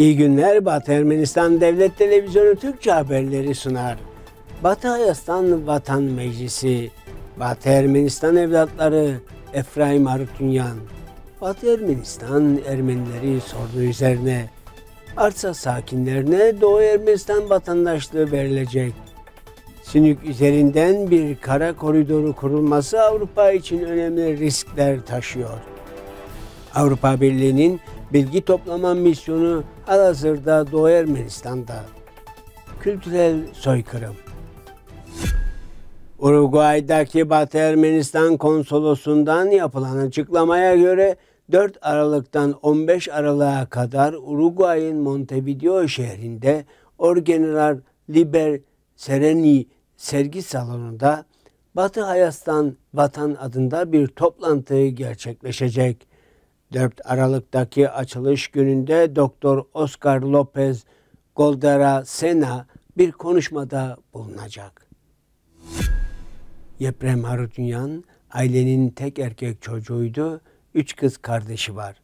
İyi günler Batı Ermenistan Devlet Televizyonu Türkçe haberleri sunar. Batı Ayastan Vatan Meclisi, Batı Ermenistan evlatları Efraim Arutunyan, Batı Ermenistan Ermenileri sorduğu üzerine arsa sakinlerine Doğu Ermenistan vatandaşlığı verilecek. Sinük üzerinden bir kara koridoru kurulması Avrupa için önemli riskler taşıyor. Avrupa Birliği'nin Bilgi toplama misyonu Alazır'da Doğu Ermenistan'da. Kültürel soykırım. Uruguay'daki Batı Ermenistan konsolosundan yapılan açıklamaya göre 4 Aralık'tan 15 Aralık'a kadar Uruguay'ın Montevideo şehrinde Orgeneral Liber Sereni sergi salonunda Batı Hayas'tan Vatan adında bir toplantı gerçekleşecek. 4 Aralık'taki açılış gününde Doktor Oscar Lopez Goldara Sena bir konuşmada bulunacak. Yeprem Harutunyan ailenin tek erkek çocuğuydu. Üç kız kardeşi var.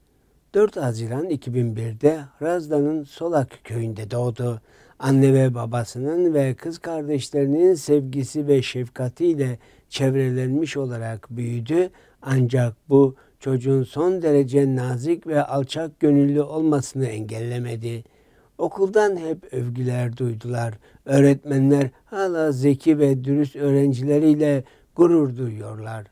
4 Haziran 2001'de Razdanın Solak köyünde doğdu. Anne ve babasının ve kız kardeşlerinin sevgisi ve şefkatiyle çevrelenmiş olarak büyüdü. Ancak bu çocuğun son derece nazik ve alçak gönüllü olmasını engellemedi. Okuldan hep övgüler duydular. Öğretmenler hala zeki ve dürüst öğrencileriyle gurur duyuyorlar.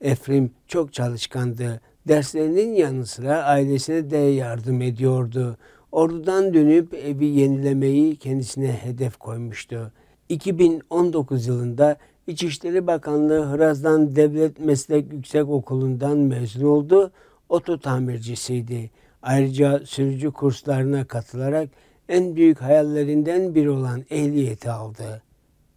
Efrim çok çalışkandı. Derslerinin yanı sıra ailesine de yardım ediyordu. Ordudan dönüp evi yenilemeyi kendisine hedef koymuştu. 2019 yılında İçişleri Bakanlığı Hıraz'dan Devlet Meslek Yüksek Okulu'ndan mezun oldu. Oto tamircisiydi. Ayrıca sürücü kurslarına katılarak en büyük hayallerinden biri olan ehliyeti aldı.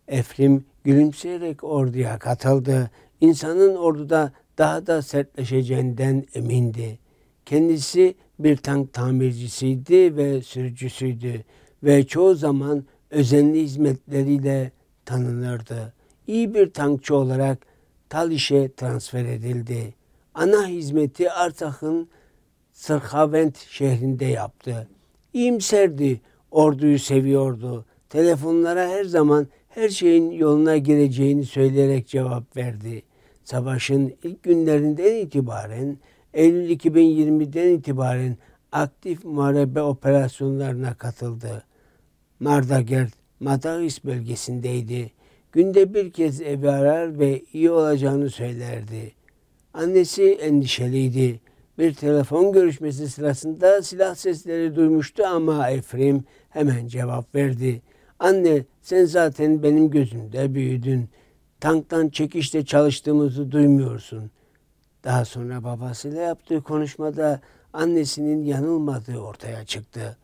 Efrim gülümseyerek orduya katıldı. İnsanın orduda daha da sertleşeceğinden emindi. Kendisi bir tank tamircisiydi ve sürücüsüydü ve çoğu zaman özenli hizmetleriyle tanınırdı iyi bir tankçı olarak Taliş'e transfer edildi. Ana hizmeti Artak'ın Sırhavent şehrinde yaptı. İyimserdi, orduyu seviyordu. Telefonlara her zaman her şeyin yoluna gireceğini söyleyerek cevap verdi. Savaşın ilk günlerinden itibaren, Eylül 2020'den itibaren aktif muharebe operasyonlarına katıldı. Mardagert, Madagis bölgesindeydi. Günde bir kez evi arar ve iyi olacağını söylerdi. Annesi endişeliydi. Bir telefon görüşmesi sırasında silah sesleri duymuştu ama Efrem hemen cevap verdi. Anne sen zaten benim gözümde büyüdün. Tanktan çekişte çalıştığımızı duymuyorsun. Daha sonra babasıyla yaptığı konuşmada annesinin yanılmadığı ortaya çıktı.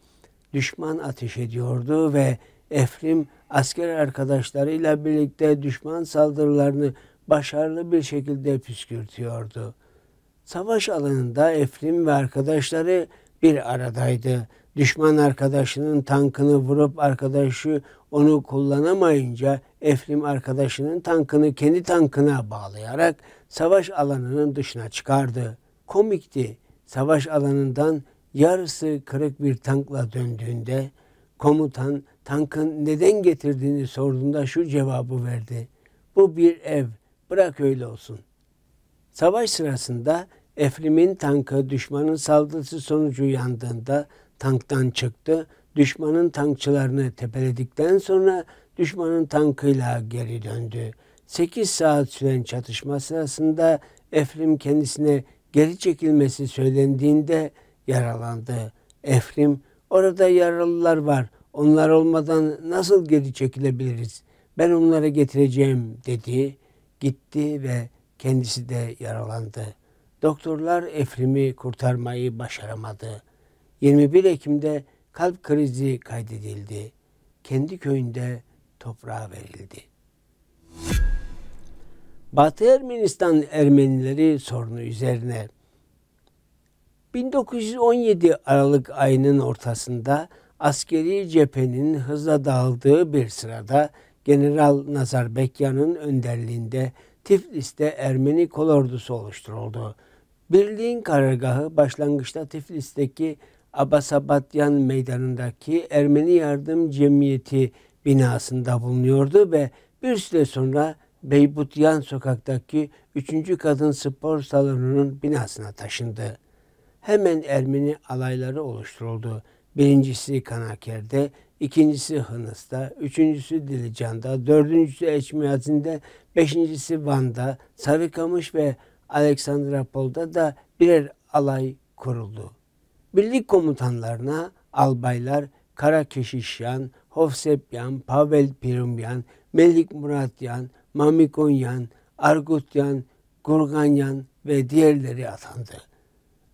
Düşman ateş ediyordu ve Efrim asker arkadaşlarıyla birlikte düşman saldırılarını başarılı bir şekilde püskürtüyordu. Savaş alanında Efrim ve arkadaşları bir aradaydı. Düşman arkadaşının tankını vurup arkadaşı onu kullanamayınca Efrim arkadaşının tankını kendi tankına bağlayarak savaş alanının dışına çıkardı. Komikti. Savaş alanından yarısı kırık bir tankla döndüğünde komutan tankın neden getirdiğini sorduğunda şu cevabı verdi. Bu bir ev, bırak öyle olsun. Savaş sırasında Eflim'in tankı düşmanın saldırısı sonucu yandığında tanktan çıktı. Düşmanın tankçılarını tepeledikten sonra düşmanın tankıyla geri döndü. 8 saat süren çatışma sırasında Eflim kendisine geri çekilmesi söylendiğinde yaralandı. Eflim orada yaralılar var onlar olmadan nasıl geri çekilebiliriz? Ben onlara getireceğim dedi. Gitti ve kendisi de yaralandı. Doktorlar Efrim'i kurtarmayı başaramadı. 21 Ekim'de kalp krizi kaydedildi. Kendi köyünde toprağa verildi. Batı Ermenistan Ermenileri sorunu üzerine 1917 Aralık ayının ortasında askeri cephenin hızla dağıldığı bir sırada General Nazar Bekyan'ın önderliğinde Tiflis'te Ermeni kol ordusu oluşturuldu. Birliğin karargahı başlangıçta Tiflis'teki Abasabatyan Meydanı'ndaki Ermeni Yardım Cemiyeti binasında bulunuyordu ve bir süre sonra Beybutyan sokaktaki 3. Kadın Spor Salonu'nun binasına taşındı. Hemen Ermeni alayları oluşturuldu Birincisi Kanaker'de, ikincisi Hınıs'ta, üçüncüsü Dilican'da, dördüncüsü Eçmiyazin'de, beşincisi Van'da, Sarıkamış ve Aleksandrapol'da da birer alay kuruldu. Birlik komutanlarına albaylar Karakeşişyan, Hofsepyan, Pavel Pirumyan, Melik Muratyan, Mamikonyan, Argutyan, Gurganyan ve diğerleri atandı.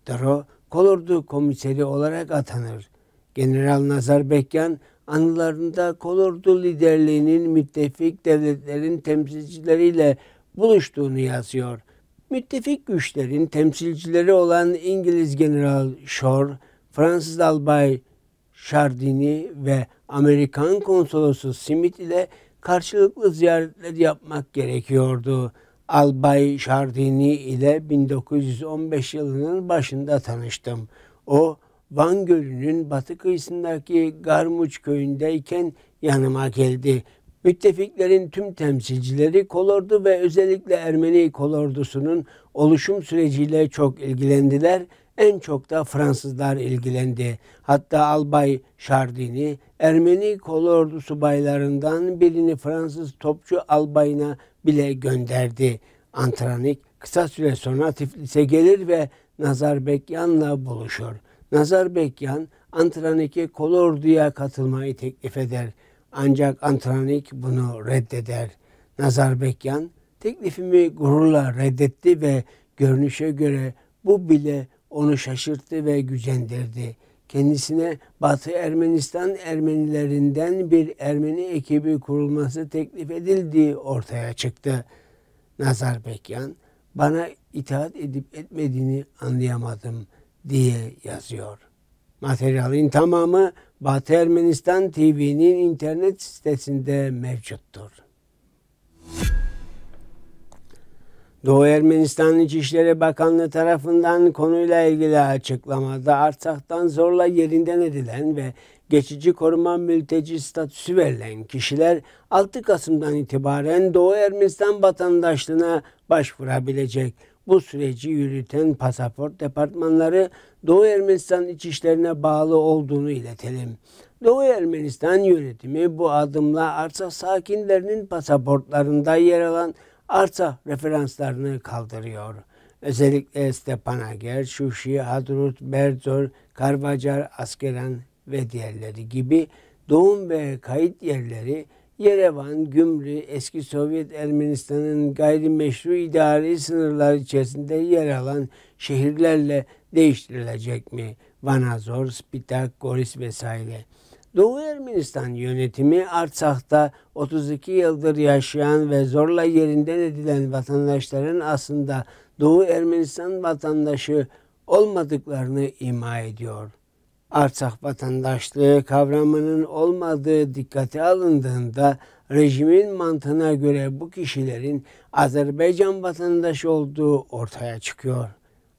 Daro, kolordu komiseri olarak atanır. General Nazarbekyan anılarında Kolordu liderliğinin müttefik devletlerin temsilcileriyle buluştuğunu yazıyor. Müttefik güçlerin temsilcileri olan İngiliz General Shore, Fransız Albay Chardini ve Amerikan konsolosu Smith ile karşılıklı ziyaretler yapmak gerekiyordu. Albay Chardini ile 1915 yılının başında tanıştım. O Van Gölü'nün batı kıyısındaki Garmuç köyündeyken yanıma geldi. Müttefiklerin tüm temsilcileri kolordu ve özellikle Ermeni kolordusunun oluşum süreciyle çok ilgilendiler. En çok da Fransızlar ilgilendi. Hatta Albay Şardini Ermeni kolordu subaylarından birini Fransız topçu albayına bile gönderdi. Antranik kısa süre sonra Tiflis'e gelir ve Nazarbekyan'la buluşur. Nazar Bekyan Antranik'e kolorduya katılmayı teklif eder. Ancak Antranik bunu reddeder. Nazar Bekyan teklifimi gururla reddetti ve görünüşe göre bu bile onu şaşırttı ve gücendirdi. Kendisine Batı Ermenistan Ermenilerinden bir Ermeni ekibi kurulması teklif edildiği ortaya çıktı. Nazar Bekyan, bana itaat edip etmediğini anlayamadım.'' diye yazıyor. Materyalin tamamı Batı Ermenistan TV'nin internet sitesinde mevcuttur. Doğu Ermenistan İçişleri Bakanlığı tarafından konuyla ilgili açıklamada Artsak'tan zorla yerinden edilen ve geçici koruma mülteci statüsü verilen kişiler 6 Kasım'dan itibaren Doğu Ermenistan vatandaşlığına başvurabilecek bu süreci yürüten pasaport departmanları Doğu Ermenistan içişlerine bağlı olduğunu iletelim. Doğu Ermenistan yönetimi bu adımla arsa sakinlerinin pasaportlarında yer alan arsa referanslarını kaldırıyor. Özellikle Stepanager, Şuşi, Hadrut, Berzor, Karbacar, Askeran ve diğerleri gibi doğum ve kayıt yerleri Yerevan, Gümrü, eski Sovyet Ermenistan'ın gayrimeşru idari sınırlar içerisinde yer alan şehirlerle değiştirilecek mi? Vanazor, Spitak, Goris vesaire. Doğu Ermenistan yönetimi Artsak'ta 32 yıldır yaşayan ve zorla yerinden edilen vatandaşların aslında Doğu Ermenistan vatandaşı olmadıklarını ima ediyor. Arsak vatandaşlığı kavramının olmadığı dikkate alındığında rejimin mantığına göre bu kişilerin Azerbaycan vatandaşı olduğu ortaya çıkıyor.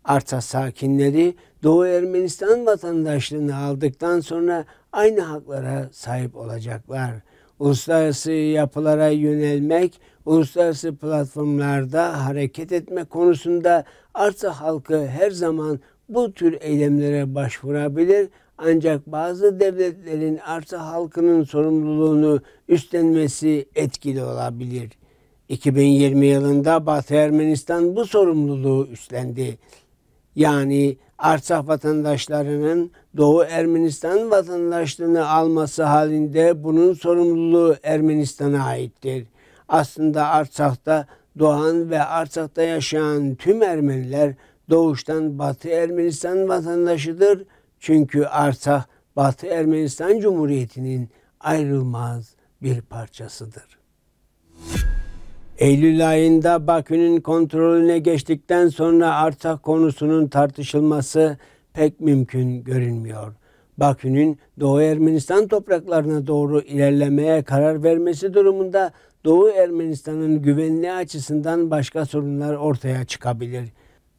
Arta sakinleri Doğu Ermenistan vatandaşlığını aldıktan sonra aynı haklara sahip olacaklar. Uluslararası yapılara yönelmek, uluslararası platformlarda hareket etme konusunda Arta halkı her zaman bu tür eylemlere başvurabilir. Ancak bazı devletlerin arsa halkının sorumluluğunu üstlenmesi etkili olabilir. 2020 yılında Batı Ermenistan bu sorumluluğu üstlendi. Yani arsa vatandaşlarının Doğu Ermenistan vatandaşlığını alması halinde bunun sorumluluğu Ermenistan'a aittir. Aslında Arsak'ta doğan ve Arsak'ta yaşayan tüm Ermeniler doğuştan Batı Ermenistan vatandaşıdır. Çünkü Arsak Batı Ermenistan Cumhuriyeti'nin ayrılmaz bir parçasıdır. Eylül ayında Bakü'nün kontrolüne geçtikten sonra Arsak konusunun tartışılması pek mümkün görünmüyor. Bakü'nün Doğu Ermenistan topraklarına doğru ilerlemeye karar vermesi durumunda Doğu Ermenistan'ın güvenliği açısından başka sorunlar ortaya çıkabilir.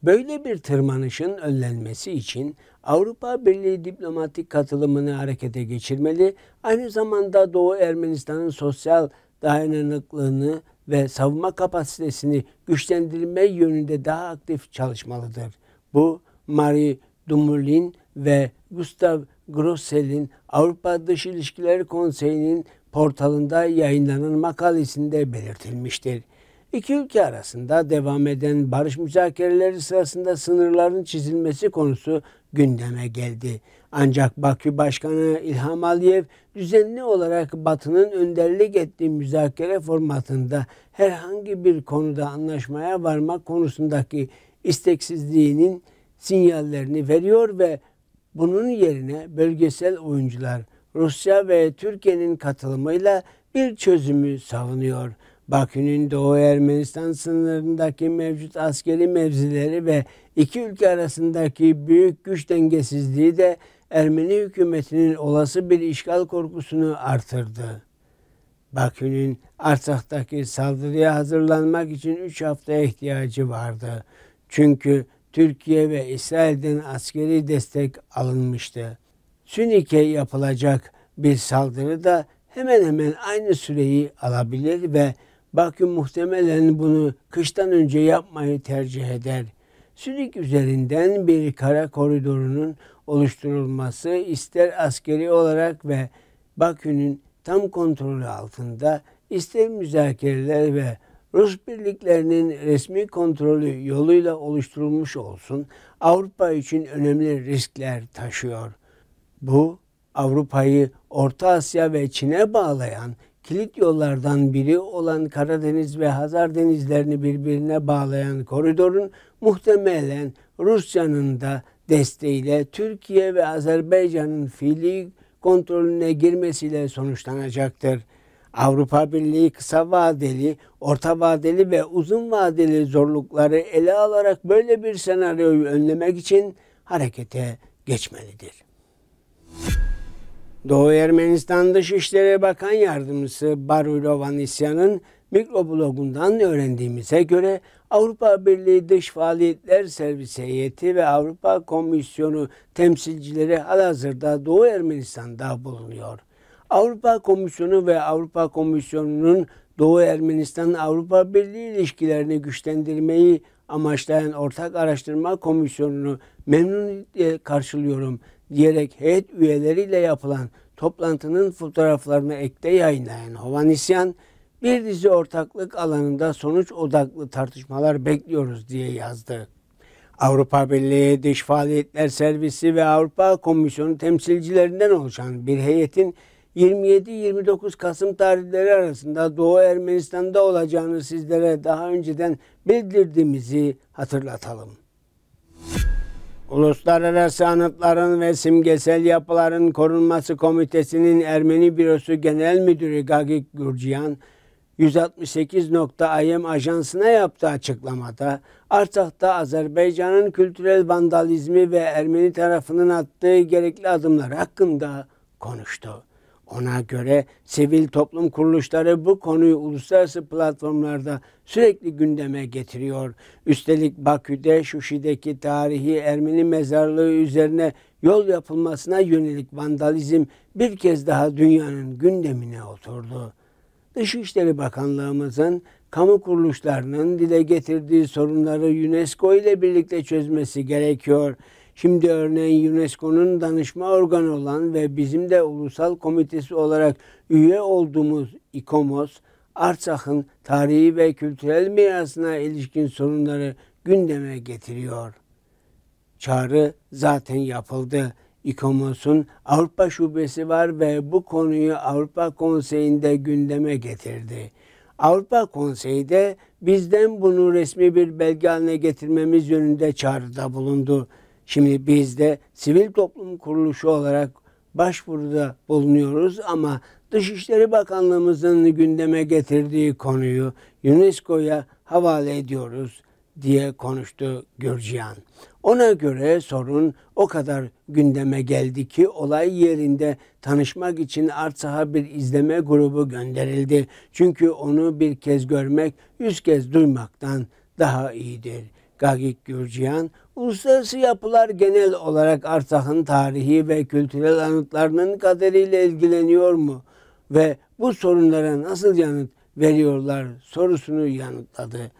Böyle bir tırmanışın önlenmesi için Avrupa Birliği diplomatik katılımını harekete geçirmeli, aynı zamanda Doğu Ermenistan'ın sosyal dayanıklılığını ve savunma kapasitesini güçlendirme yönünde daha aktif çalışmalıdır. Bu Marie Dumulin ve Gustav Grossel'in Avrupa Dış İlişkiler Konseyi'nin portalında yayınlanan makalesinde belirtilmiştir. İki ülke arasında devam eden barış müzakereleri sırasında sınırların çizilmesi konusu gündeme geldi. Ancak Bakü Başkanı İlham Aliyev düzenli olarak Batı'nın önderlik ettiği müzakere formatında herhangi bir konuda anlaşmaya varmak konusundaki isteksizliğinin sinyallerini veriyor ve bunun yerine bölgesel oyuncular Rusya ve Türkiye'nin katılımıyla bir çözümü savunuyor. Bakü'nün Doğu Ermenistan sınırındaki mevcut askeri mevzileri ve iki ülke arasındaki büyük güç dengesizliği de Ermeni hükümetinin olası bir işgal korkusunu artırdı. Bakü'nün Artsakh'taki saldırıya hazırlanmak için 3 hafta ihtiyacı vardı. Çünkü Türkiye ve İsrail'den askeri destek alınmıştı. Sünike yapılacak bir saldırı da hemen hemen aynı süreyi alabilir ve Bakü muhtemelen bunu kıştan önce yapmayı tercih eder. Sürik üzerinden bir kara koridorunun oluşturulması ister askeri olarak ve Bakü'nün tam kontrolü altında ister müzakereler ve Rus birliklerinin resmi kontrolü yoluyla oluşturulmuş olsun Avrupa için önemli riskler taşıyor. Bu Avrupa'yı Orta Asya ve Çin'e bağlayan kilit yollardan biri olan Karadeniz ve Hazar denizlerini birbirine bağlayan koridorun muhtemelen Rusya'nın da desteğiyle Türkiye ve Azerbaycan'ın fiili kontrolüne girmesiyle sonuçlanacaktır. Avrupa Birliği kısa vadeli, orta vadeli ve uzun vadeli zorlukları ele alarak böyle bir senaryoyu önlemek için harekete geçmelidir. Doğu Ermenistan Dışişleri Bakan Yardımcısı Barulo Vanisyan'ın mikroblogundan öğrendiğimize göre Avrupa Birliği Dış Faaliyetler Servisi heyeti ve Avrupa Komisyonu temsilcileri halihazırda Doğu Ermenistan'da bulunuyor. Avrupa Komisyonu ve Avrupa Komisyonu'nun Doğu Ermenistan Avrupa Birliği ilişkilerini güçlendirmeyi amaçlayan Ortak Araştırma Komisyonu'nu memnuniyetle karşılıyorum diyerek heyet üyeleriyle yapılan toplantının fotoğraflarını ekte yayınlayan Hovanisyan, bir dizi ortaklık alanında sonuç odaklı tartışmalar bekliyoruz diye yazdı. Avrupa Birliği Dış Faaliyetler Servisi ve Avrupa Komisyonu temsilcilerinden oluşan bir heyetin 27-29 Kasım tarihleri arasında Doğu Ermenistan'da olacağını sizlere daha önceden bildirdiğimizi hatırlatalım. Uluslararası Anıtların ve Simgesel Yapıların Korunması Komitesi'nin Ermeni Bürosu Genel Müdürü Gagik Gürciyan, 168.im ajansına yaptığı açıklamada Artak'ta Azerbaycan'ın kültürel vandalizmi ve Ermeni tarafının attığı gerekli adımlar hakkında konuştu. Ona göre sivil toplum kuruluşları bu konuyu uluslararası platformlarda sürekli gündeme getiriyor. Üstelik Bakü'de Şuşi'deki tarihi Ermeni mezarlığı üzerine yol yapılmasına yönelik vandalizm bir kez daha dünyanın gündemine oturdu. Dışişleri Bakanlığımızın kamu kuruluşlarının dile getirdiği sorunları UNESCO ile birlikte çözmesi gerekiyor. Şimdi örneğin UNESCO'nun danışma organı olan ve bizim de ulusal komitesi olarak üye olduğumuz İKOMOS, Artsak'ın tarihi ve kültürel mirasına ilişkin sorunları gündeme getiriyor. Çağrı zaten yapıldı. İKOMOS'un Avrupa Şubesi var ve bu konuyu Avrupa Konseyi'nde gündeme getirdi. Avrupa Konseyi de bizden bunu resmi bir belge haline getirmemiz yönünde çağrıda bulundu. Şimdi biz de sivil toplum kuruluşu olarak başvuruda bulunuyoruz ama Dışişleri Bakanlığımızın gündeme getirdiği konuyu UNESCO'ya havale ediyoruz diye konuştu Gürcihan. Ona göre sorun o kadar gündeme geldi ki olay yerinde tanışmak için Artsaha bir izleme grubu gönderildi. Çünkü onu bir kez görmek yüz kez duymaktan daha iyidir.'' Gagik Gürciyan, uluslararası yapılar genel olarak Artakın tarihi ve kültürel anıtlarının kaderiyle ilgileniyor mu ve bu sorunlara nasıl yanıt veriyorlar sorusunu yanıtladı.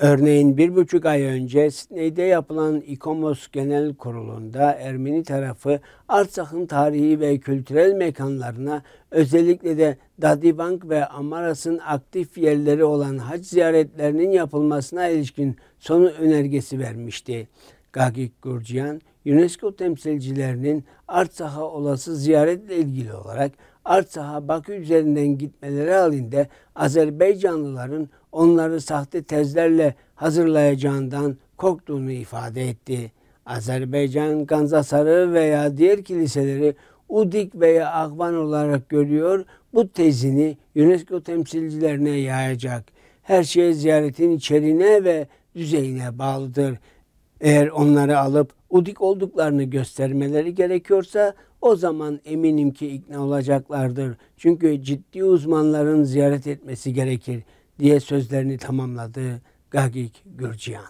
Örneğin bir buçuk ay önce Sidney'de yapılan İKOMOS Genel Kurulu'nda Ermeni tarafı Artsak'ın tarihi ve kültürel mekanlarına özellikle de Dadibank ve Amaras'ın aktif yerleri olan hac ziyaretlerinin yapılmasına ilişkin son önergesi vermişti. Gagik Gurcian, UNESCO temsilcilerinin Artsak'a olası ziyaretle ilgili olarak Artsak'a Bakü üzerinden gitmeleri halinde Azerbaycanlıların onları sahte tezlerle hazırlayacağından korktuğunu ifade etti. Azerbaycan Gansasarı veya diğer kiliseleri Udik veya Akvan olarak görüyor, bu tezini UNESCO temsilcilerine yayacak. Her şey ziyaretin içeriğine ve düzeyine bağlıdır. Eğer onları alıp udik olduklarını göstermeleri gerekiyorsa o zaman eminim ki ikna olacaklardır. Çünkü ciddi uzmanların ziyaret etmesi gerekir diye sözlerini tamamladı Gagik Gürciyan.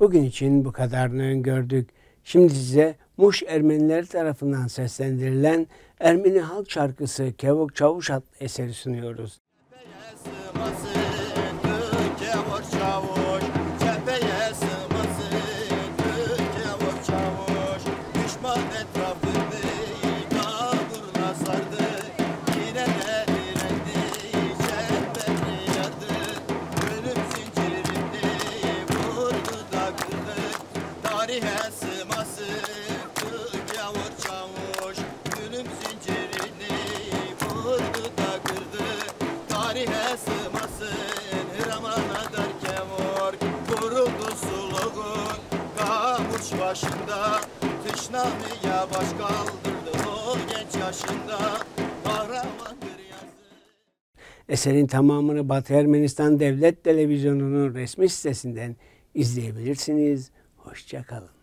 Bugün için bu kadarını gördük. Şimdi size Muş Ermenileri tarafından seslendirilen Ermeni halk şarkısı Kevok Çavuş adlı eseri sunuyoruz. baş kaldırdı o oh genç yaşında Eserin tamamını Batı Ermenistan Devlet Televizyonu'nun resmi sitesinden izleyebilirsiniz. Hoşçakalın.